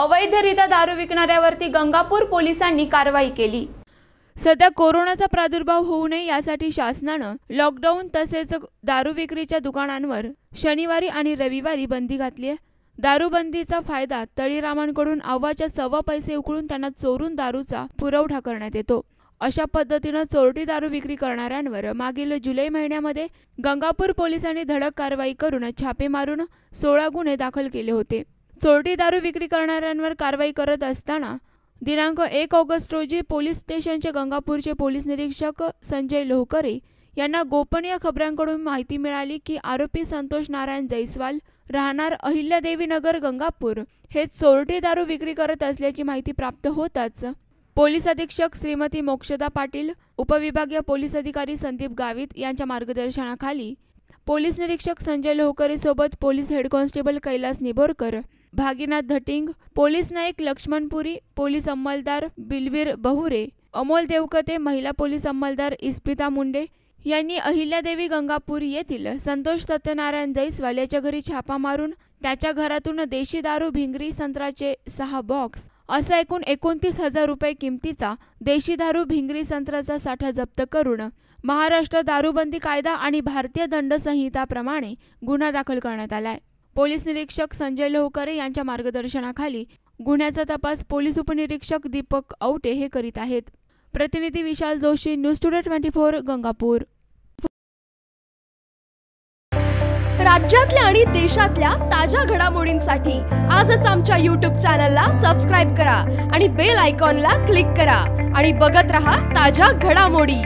अवैधरित्या दारू विकणाऱ्यावरती गंगापूर पोलिसांनी कारवाई केली सध्या कोरोनाचा प्रादुर्भाव होऊ नये यासाठी शासनानं लॉकडाऊन तसेच दारू विक्रीच्या दुकानांवर शनिवारी आणि रविवारी बंदी घातली आहे दारूबंदीचा फायदा तळीरामांकडून अव्वाच्या सव्वा पैसे उकळून त्यांना चोरून दारूचा पुरवठा करण्यात येतो अशा पद्धतीनं चोरटी दारू विक्री करणाऱ्यांवर मागील जुलै महिन्यामध्ये गंगापूर पोलिसांनी धडक कारवाई करून छापे मारून सोळा गुन्हे दाखल केले होते चोरटी दारू विक्री करणाऱ्यांवर कारवाई करत असताना दिनांक एक ऑगस्ट रोजी पोलीस स्टेशनचे गंगापूरचे पोलीस निरीक्षक संजय लोहकरे यांना गोपनीय खबरांकडून माहिती मिळाली की आरोपी संतोष नारायण जैस्वाल राहणार अहिल्यादेवी नगर गंगापूर हे चोरटी दारू विक्री करत असल्याची माहिती प्राप्त होताच पोलीस अधीक्षक श्रीमती मोक्षदा पाटील उपविभागीय पोलीस अधिकारी संदीप गावित यांच्या मार्गदर्शनाखाली पोलीस निरीक्षक संजय लोहकरे सोबत police head constable Kailas Niborkar Bhaginath Dhating police naik Laxmanpuri police अंमलदार बिलवीर बहुरे अमोल देवकते महिला पोलीस अंमलदार इस्पिता मुंडे यांनी अहिल्यादेवी गंगापुरी येथील संतोष सत्यनारायण जैस्वाल याच्या घरी छापा मारून त्याच्या घरातून देशी दारू भिंगरी संत्राचे सहा बॉक्स असा एकूण एकोणतीस हजार रुपये किमतीचा देशी दारू भिंगरी संत्राचा साठा जप्त करून महाराष्ट्र दारूबंदी कायदा आणि भारतीय दंड संहिताप्रमाणे गुन्हा दाखल करण्यात आलाय पोलीस निरीक्षक संजय लोहकरे यांच्या मार्गदर्शनाखाली गुन्ह्याचा तपास पोलीस उपनिरीक्षक दीपक औटे हे करीत आहेत प्रतिनिधी Vishal Joshi news today twenty four Gangapur राज्यातल्या आणि देशातल्या ताज्या घडामोडींसाठी आजच आमच्या यूट्यूब चॅनलला सबस्क्राईब करा आणि बेल आयकॉनला क्लिक करा आणि बघत रहा ताज्या घडामोडी